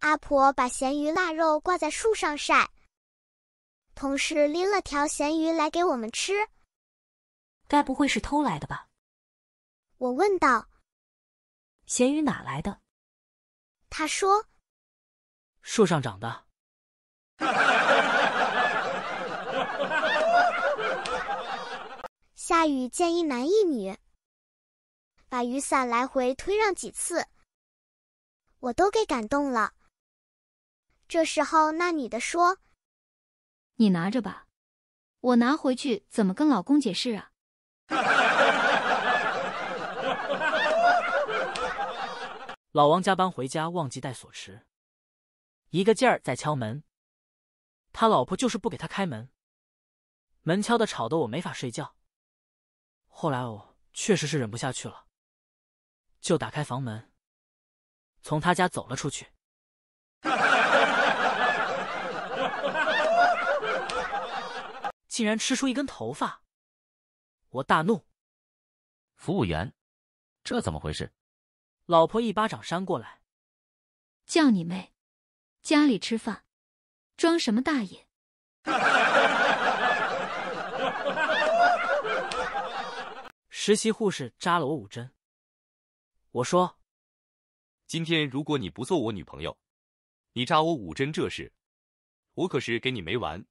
阿婆把咸鱼腊肉挂在树上晒。同事拎了条咸鱼来给我们吃，该不会是偷来的吧？我问道。咸鱼哪来的？他说，树上长的。下雨见一男一女，把雨伞来回推让几次，我都给感动了。这时候，那女的说：“你拿着吧，我拿回去怎么跟老公解释啊？”老王加班回家，忘记带锁匙，一个劲儿在敲门，他老婆就是不给他开门，门敲的吵得我没法睡觉。后来我确实是忍不下去了，就打开房门，从他家走了出去。竟然吃出一根头发，我大怒。服务员，这怎么回事？老婆一巴掌扇过来，叫你妹！家里吃饭，装什么大爷？实习护士扎了我五针，我说：“今天如果你不做我女朋友，你扎我五针这事，我可是给你没完。”